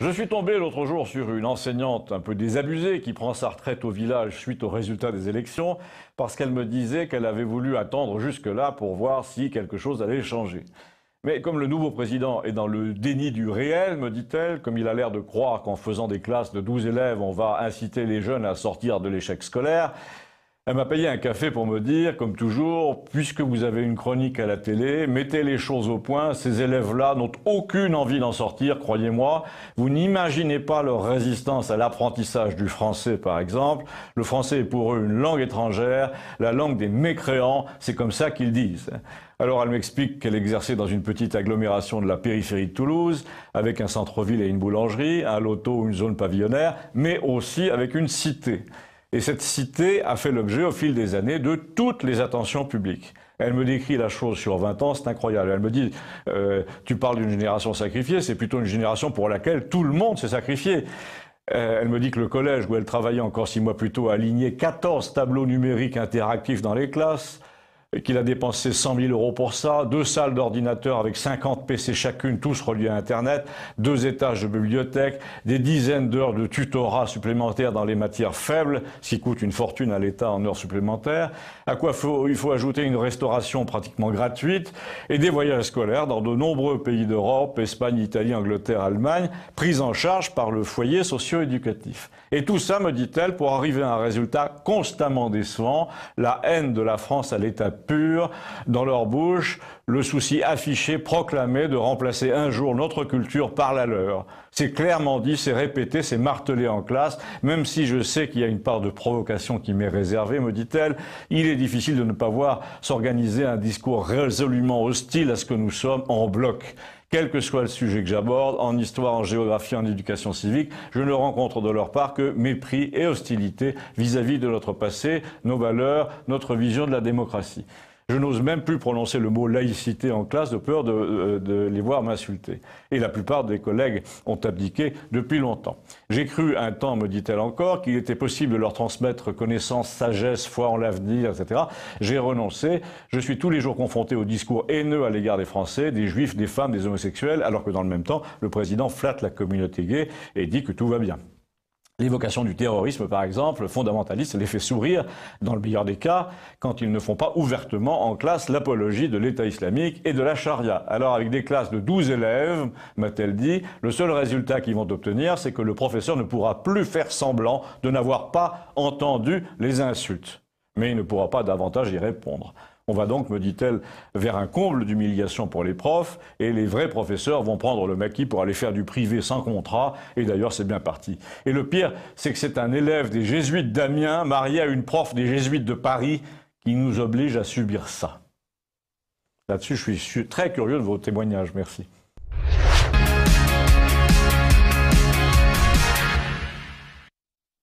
Je suis tombé l'autre jour sur une enseignante un peu désabusée qui prend sa retraite au village suite au résultat des élections parce qu'elle me disait qu'elle avait voulu attendre jusque-là pour voir si quelque chose allait changer. Mais comme le nouveau président est dans le déni du réel, me dit-elle, comme il a l'air de croire qu'en faisant des classes de 12 élèves, on va inciter les jeunes à sortir de l'échec scolaire, elle m'a payé un café pour me dire, comme toujours, puisque vous avez une chronique à la télé, mettez les choses au point, ces élèves-là n'ont aucune envie d'en sortir, croyez-moi. Vous n'imaginez pas leur résistance à l'apprentissage du français, par exemple. Le français est pour eux une langue étrangère, la langue des mécréants, c'est comme ça qu'ils disent. Alors elle m'explique qu'elle exerçait dans une petite agglomération de la périphérie de Toulouse, avec un centre-ville et une boulangerie, un loto, ou une zone pavillonnaire, mais aussi avec une cité. Et cette cité a fait l'objet au fil des années de toutes les attentions publiques. Elle me décrit la chose sur 20 ans, c'est incroyable. Elle me dit, euh, tu parles d'une génération sacrifiée, c'est plutôt une génération pour laquelle tout le monde s'est sacrifié. Euh, elle me dit que le collège où elle travaillait encore six mois plus tôt a aligné 14 tableaux numériques interactifs dans les classes, qu'il a dépensé 100 000 euros pour ça, deux salles d'ordinateurs avec 50 PC chacune, tous reliés à Internet, deux étages de bibliothèque, des dizaines d'heures de tutorat supplémentaires dans les matières faibles, ce qui coûte une fortune à l'État en heures supplémentaires, à quoi faut, il faut ajouter une restauration pratiquement gratuite et des voyages scolaires dans de nombreux pays d'Europe, Espagne, Italie, Angleterre, Allemagne, pris en charge par le foyer socio-éducatif. Et tout ça, me dit-elle, pour arriver à un résultat constamment décevant, la haine de la France à l'État pure dans leur bouche, le souci affiché, proclamé de remplacer un jour notre culture par la leur. C'est clairement dit, c'est répété, c'est martelé en classe, même si je sais qu'il y a une part de provocation qui m'est réservée, me dit-elle, il est difficile de ne pas voir s'organiser un discours résolument hostile à ce que nous sommes en bloc quel que soit le sujet que j'aborde, en histoire, en géographie, en éducation civique, je ne rencontre de leur part que mépris et hostilité vis-à-vis -vis de notre passé, nos valeurs, notre vision de la démocratie. Je n'ose même plus prononcer le mot laïcité en classe de peur euh, de, les voir m'insulter. Et la plupart des collègues ont abdiqué depuis longtemps. J'ai cru un temps, me dit-elle encore, qu'il était possible de leur transmettre connaissance, sagesse, foi en l'avenir, etc. J'ai renoncé. Je suis tous les jours confronté au discours haineux à l'égard des Français, des Juifs, des femmes, des homosexuels, alors que dans le même temps, le président flatte la communauté gay et dit que tout va bien. L'évocation du terrorisme, par exemple, fondamentaliste, les fait sourire, dans le meilleur des cas, quand ils ne font pas ouvertement en classe l'apologie de l'État islamique et de la charia. Alors, avec des classes de 12 élèves, m'a-t-elle dit, le seul résultat qu'ils vont obtenir, c'est que le professeur ne pourra plus faire semblant de n'avoir pas entendu les insultes. Mais il ne pourra pas davantage y répondre. On va donc, me dit-elle, vers un comble d'humiliation pour les profs, et les vrais professeurs vont prendre le maquis pour aller faire du privé sans contrat, et d'ailleurs c'est bien parti. Et le pire, c'est que c'est un élève des jésuites d'Amiens, marié à une prof des jésuites de Paris, qui nous oblige à subir ça. Là-dessus, je suis très curieux de vos témoignages. Merci.